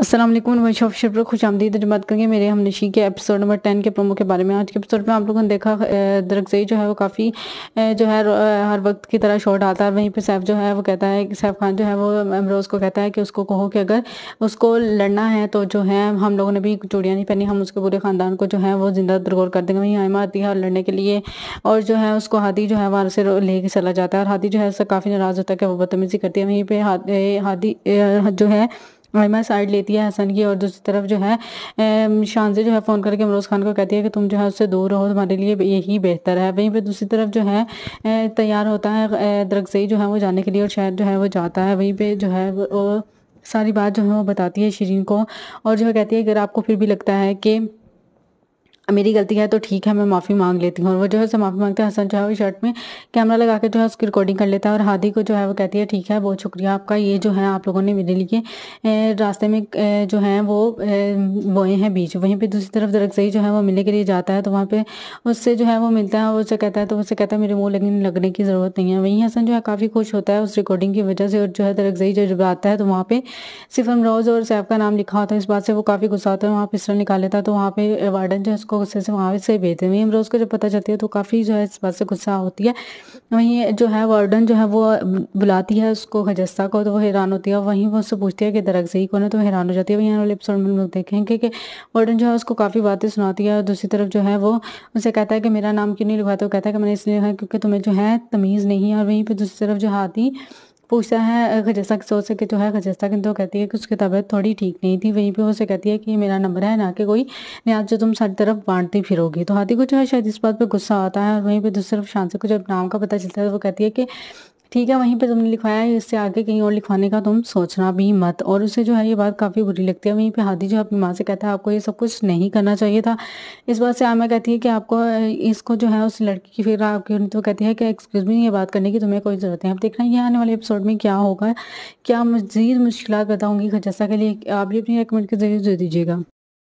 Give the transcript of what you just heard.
असलम वंश ऑफ शिपर खुश आमदीद जमात करेंगे मेरे हम नशी के एपिसोड नंबर टेन के प्रोमो के बारे में आज के एपिसोड में आप लोगों ने देखा दरगजई जो है वो काफ़ी जो है हर वक्त की तरह शॉट आता है वहीं पे सैफ जो है वो कहता है कि सैफ खान जो है वो अमरोज़ को कहता है कि उसको कहो कि अगर उसको लड़ना है तो जो है हम लोगों ने भी चूड़ियाँ नहीं पहनी हम उसके पूरे ख़ानदान को जो है वो जिंदा दरगोर कर देंगे वहीं आयमा आती है और लड़ने के लिए और जो है उसको हाथी जो है वहाँ से ले चला जाता है और हाथी जो है उससे काफ़ी नाराज़ होता है कि वो बदतमीज़ी करती है वहीं पर हाथी जो है आयमा साइड लेती है हसन की और दूसरी तरफ जो है शान से जो है फ़ोन करके अमरोज खान को कहती है कि तुम जो है उससे दूर रहो तुम्हारे लिए यही बेहतर है वहीं पर दूसरी तरफ जो है तैयार होता है दरगजई जो है वो जाने के लिए और शहर जो है वो जाता है वहीं पर जो है वो सारी बात जो है वो बताती है शरीन को और जो है कहती है अगर आपको फिर भी लगता है कि मेरी गलती है तो ठीक है मैं माफ़ी मांग लेती हूँ और वो जो है माफ़ी मांगते हैं हसन जो है वो शर्ट में कैमरा लगा के जो है उसकी रिकॉर्डिंग कर लेता है और हादी को जो है वो कहती है ठीक है बहुत शुक्रिया आपका ये जो है आप लोगों ने मेरे लिए रास्ते में जो है वो बोए हैं बीच वहीं पर दूसरी तरफ दरक जो है वो मिलने के लिए जाता है तो वहाँ पर उससे जो है वो मिलता है उससे कहता है तो उससे कहता है मेरे मुँह लगने लगने की ज़रूरत नहीं है वहीं हसन जो है काफ़ी खुश होता है उस रिकॉर्डिंग की वजह से और जो है दरक जो जब आता है तो वहाँ पर सिर्फ अमरोज़ और सैफ का नाम लिखा होता है इस बात से वो काफ़ी गुस्सा होता है वहाँ इस निकाल लेता है तो वहाँ पर वार्डन जो है उसको को गुस्से से वहाँ से भेज हैं वहीं रोज़ को जब पता चलती है तो काफ़ी जो है इस बात से गुस्सा होती है वहीं जो है वार्डन जो है वो बुलाती है उसको खजस्ता को तो वो हैरान होती है वहीं वो उससे पूछती है कि दरक से ही कौन है तो हैरान हो जाती है वहीं वाले एपिसोड में हम लोग देखेंगे कि वार्डन जो है उसको काफ़ी बातें सुनाती है और दूसरी तरफ जो है वो उसे कहता है कि मेरा नाम क्यों नहीं लिखवाता वो कहता है कि मैंने इसलिए है क्योंकि तुम्हें जो है तमीज़ नहीं है और वहीं पर दूसरी तरफ जो हाथी पूछता है खजस्ता से कि जो है खजस्ता किंतु कहती है कि उसकी तबीयत थोड़ी ठीक नहीं थी वहीं पे उसे कहती है कि मेरा नंबर है ना कि कोई न्याज जो तुम सारी तरफ बांटती फिरोगी तो हाथी को जो है शायद इस बात पर गुस्सा आता है और वहीं पर दूसरी तरफ शांति को जब नाम का पता चलता है तो वो कहती है कि ठीक है वहीं पे तुमने लिखवाया है इससे आगे कहीं और लिखवाने का तुम सोचना भी मत और उसे जो है ये बात काफ़ी बुरी लगती है वहीं पे हादी जो अपनी माँ से कहता है आपको ये सब कुछ नहीं करना चाहिए था इस बात से आमा कहती है कि आपको इसको जो है उस लड़की की फिर आपकी तो कहती है कि एक्सक्यूज़ मी ये बात करने की तुम्हें कोई ज़रूरत है आप देखना ये आने वाले एपिसोड में क्या होगा क्या मजीद मुश्किल पैदा होंगी खजस्सा के लिए आप भी अपनी रिकमेंड के जरिए दे दीजिएगा